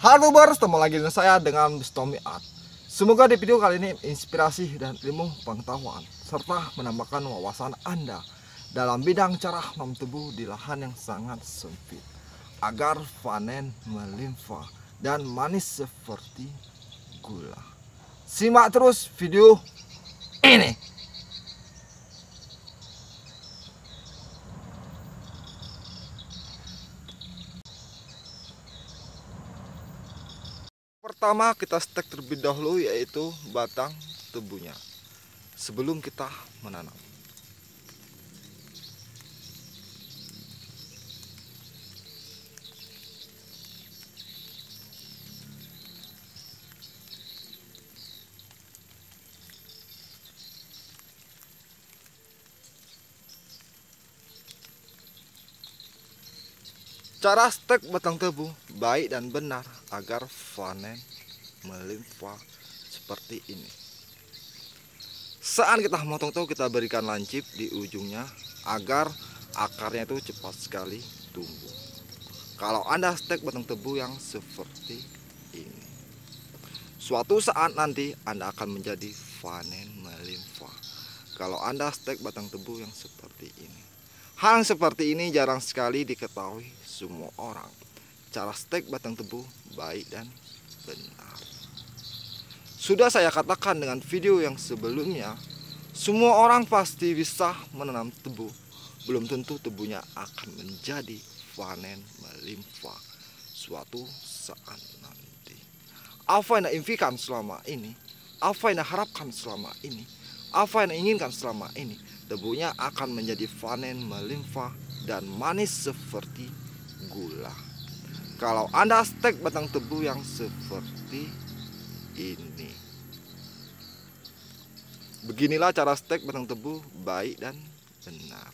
Halo baru ketemu lagi dengan saya dengan Tommy Art. Semoga di video kali ini inspirasi dan ilmu pengetahuan serta menambahkan wawasan Anda dalam bidang cara menanam di lahan yang sangat sempit agar panen melimpah dan manis seperti gula. Simak terus video ini. pertama kita stek terlebih dahulu yaitu batang tebunya sebelum kita menanam. Cara stek batang tebu baik dan benar agar panen melimpah seperti ini saat kita motong tahu kita berikan lancip di ujungnya agar akarnya itu cepat sekali tumbuh kalau anda stek batang tebu yang seperti ini suatu saat nanti anda akan menjadi panen melimpa kalau anda stek batang tebu yang seperti ini hal seperti ini jarang sekali diketahui semua orang cara stek batang tebu baik dan benar. Sudah saya katakan dengan video yang sebelumnya, semua orang pasti bisa menanam tebu. Belum tentu tebunya akan menjadi panen melimpah suatu saat nanti. Apa yang impikan selama ini, apa yang harapkan selama ini, apa yang inginkan selama ini, tebunya akan menjadi panen melimpah dan manis seperti gula kalau Anda stek batang tebu yang seperti ini. Beginilah cara stek batang tebu baik dan benar.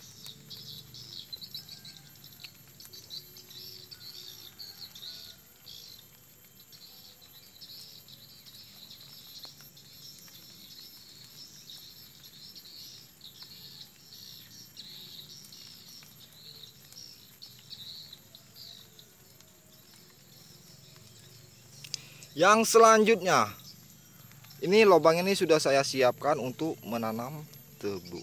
yang selanjutnya ini lubang ini sudah saya siapkan untuk menanam tebu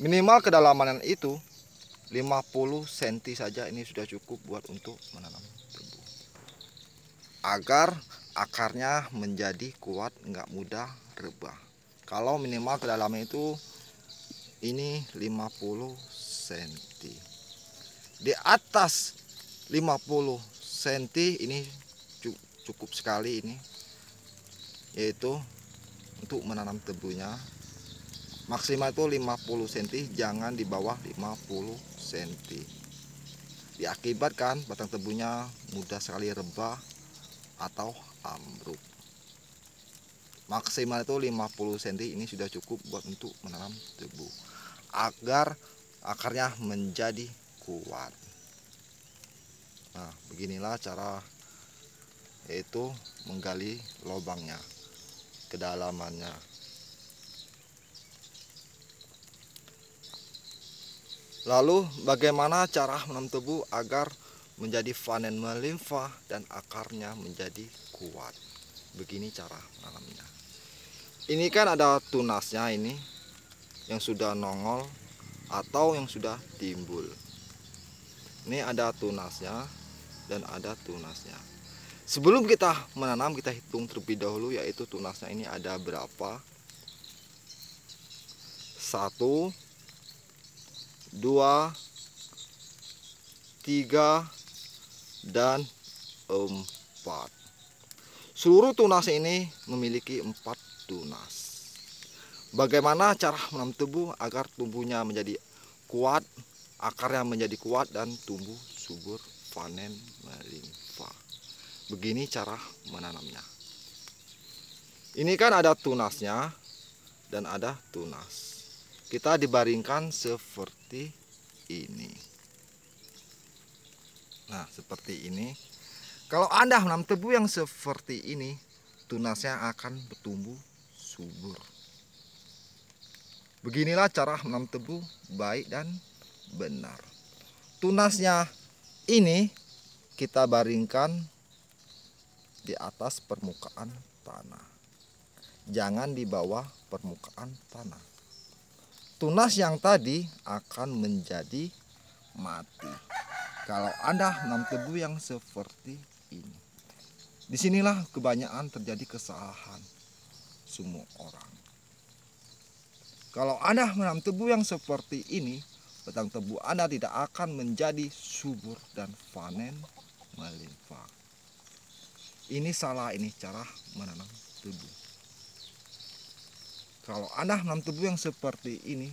minimal kedalaman itu 50 cm saja ini sudah cukup buat untuk menanam tebu agar akarnya menjadi kuat nggak mudah rebah kalau minimal kedalaman itu ini 50 cm di atas 50 cm ini cukup sekali ini yaitu untuk menanam tebunya maksimal itu 50 cm jangan di bawah 50 cm diakibatkan batang tebunya mudah sekali rebah atau ambruk maksimal itu 50 cm ini sudah cukup buat untuk menanam tebu agar akarnya menjadi kuat nah beginilah cara yaitu menggali lubangnya kedalamannya Lalu bagaimana cara menanam tebu agar menjadi panen melimpah dan akarnya menjadi kuat? Begini cara menanamnya. Ini kan ada tunasnya ini yang sudah nongol atau yang sudah timbul. Ini ada tunasnya dan ada tunasnya sebelum kita menanam kita hitung terlebih dahulu yaitu tunasnya ini ada berapa satu dua tiga dan empat seluruh tunas ini memiliki empat tunas bagaimana cara menanam tebu agar tumbuhnya menjadi kuat akarnya menjadi kuat dan tumbuh subur panen melimpah Begini cara menanamnya. Ini kan ada tunasnya dan ada tunas. Kita dibaringkan seperti ini. Nah, seperti ini. Kalau Anda menanam tebu yang seperti ini, tunasnya akan bertumbuh subur. Beginilah cara menanam tebu baik dan benar. Tunasnya ini kita baringkan di atas permukaan tanah. Jangan di bawah permukaan tanah. Tunas yang tadi akan menjadi mati. Kalau ada enam tebu yang seperti ini. Disinilah kebanyakan terjadi kesalahan semua orang. Kalau Anda menanam tebu yang seperti ini, batang tebu Anda tidak akan menjadi subur dan panen melimpah ini salah ini cara menanam tubuh. kalau anda menanam tubuh yang seperti ini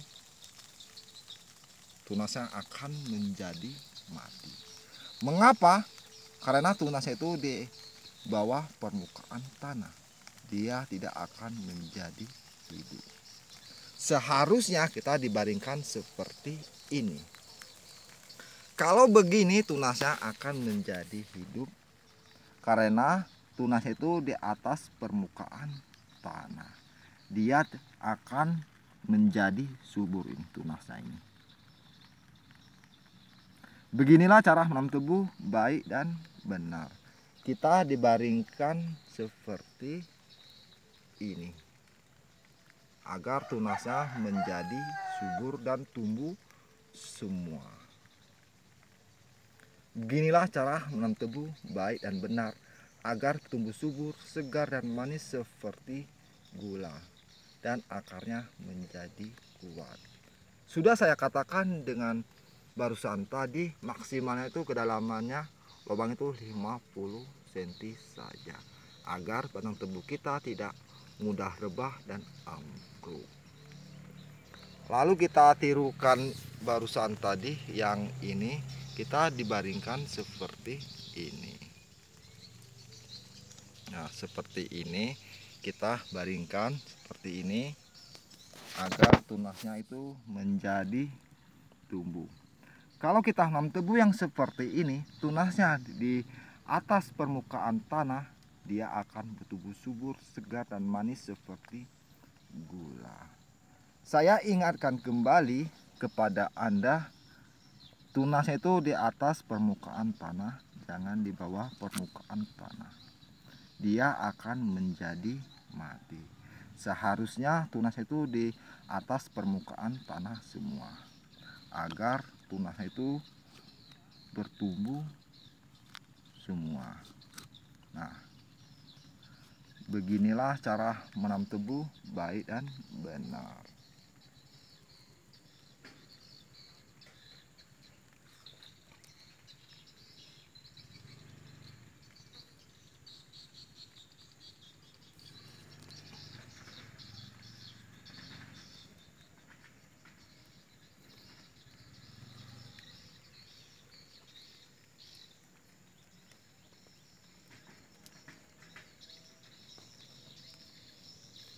tunasnya akan menjadi mati mengapa karena tunasnya itu di bawah permukaan tanah dia tidak akan menjadi hidup seharusnya kita dibaringkan seperti ini kalau begini tunasnya akan menjadi hidup karena tunas itu di atas permukaan tanah dia akan menjadi subur ini tunasnya ini beginilah cara menanam tubuh baik dan benar kita dibaringkan seperti ini agar tunasnya menjadi subur dan tumbuh semua Beginilah cara menanam tebu baik dan benar agar tumbuh subur, segar dan manis seperti gula dan akarnya menjadi kuat. Sudah saya katakan dengan barusan tadi maksimalnya itu kedalamannya lubang itu 50 cm saja agar batang tebu kita tidak mudah rebah dan ambruk. Lalu kita tirukan barusan tadi yang ini kita dibaringkan seperti ini nah seperti ini kita baringkan seperti ini agar tunasnya itu menjadi tumbuh kalau kita tanam tebu yang seperti ini tunasnya di atas permukaan tanah dia akan bertumbuh subur segar dan manis seperti gula saya ingatkan kembali kepada Anda tunasnya itu di atas permukaan tanah jangan di bawah permukaan tanah dia akan menjadi mati seharusnya tunas itu di atas permukaan tanah semua agar tunas itu bertumbuh semua nah beginilah cara menanam tebu baik dan benar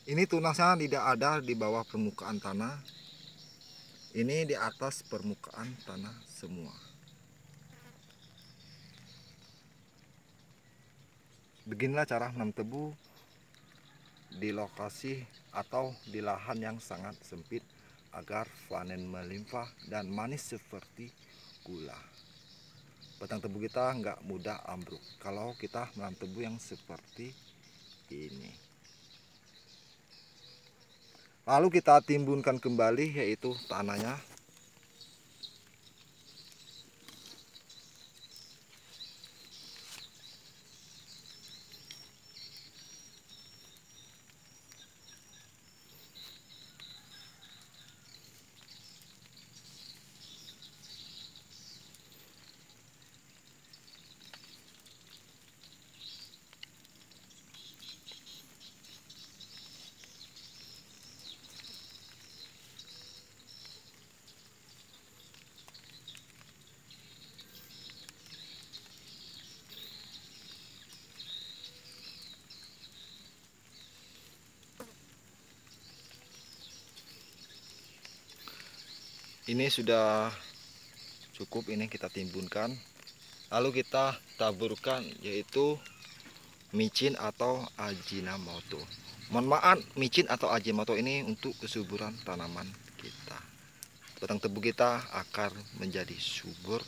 Ini tunasnya tidak ada di bawah permukaan tanah. Ini di atas permukaan tanah semua. Beginilah cara menanam tebu di lokasi atau di lahan yang sangat sempit agar panen melimpah dan manis seperti gula. Batang tebu kita nggak mudah ambruk kalau kita menanam tebu yang seperti ini lalu kita timbunkan kembali yaitu tanahnya ini sudah cukup ini kita timbunkan lalu kita taburkan yaitu micin atau ajinomoto mohon maaf micin atau ajinomoto ini untuk kesuburan tanaman kita batang tebu kita akar menjadi subur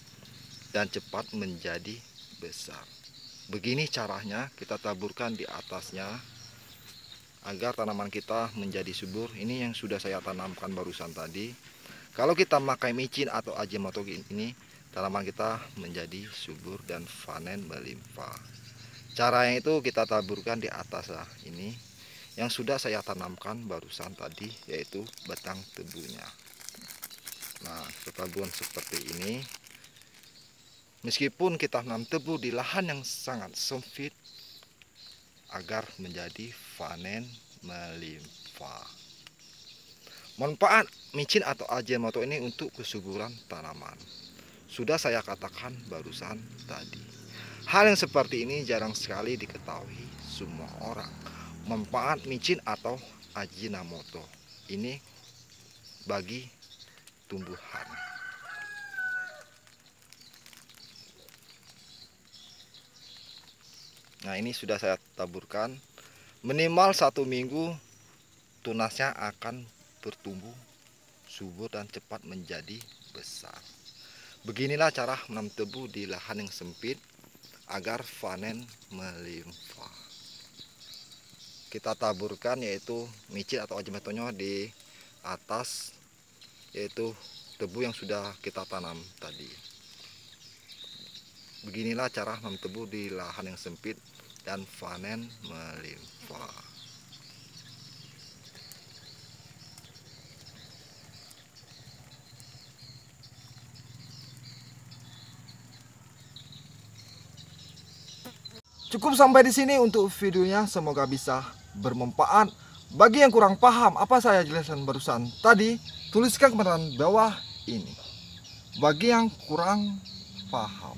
dan cepat menjadi besar begini caranya kita taburkan di atasnya agar tanaman kita menjadi subur ini yang sudah saya tanamkan barusan tadi kalau kita pakai micin atau ajematogi ini, tanaman kita menjadi subur dan panen melimpah. Cara yang itu kita taburkan di atas lah ini yang sudah saya tanamkan barusan tadi yaitu batang tebunya. Nah, setabuan seperti ini meskipun kita menanam tebu di lahan yang sangat sempit agar menjadi panen melimpah. Manfaat micin atau ajinomoto ini untuk kesuburan tanaman. Sudah saya katakan barusan tadi. Hal yang seperti ini jarang sekali diketahui semua orang. Manfaat micin atau ajinomoto ini bagi tumbuhan. Nah ini sudah saya taburkan minimal satu minggu tunasnya akan bertumbuh, subur dan cepat menjadi besar. Beginilah cara menanam tebu di lahan yang sempit agar panen melimpah. Kita taburkan yaitu micin atau ojem betonyo di atas yaitu tebu yang sudah kita tanam tadi. Beginilah cara menanam tebu di lahan yang sempit dan panen melimpah. Cukup sampai di sini untuk videonya. Semoga bisa bermanfaat. Bagi yang kurang paham apa saya jelaskan barusan tadi, tuliskan komentar bawah ini. Bagi yang kurang paham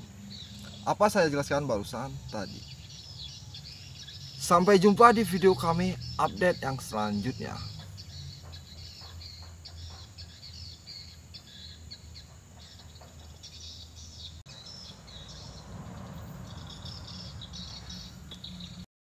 apa saya jelaskan barusan tadi. Sampai jumpa di video kami update yang selanjutnya.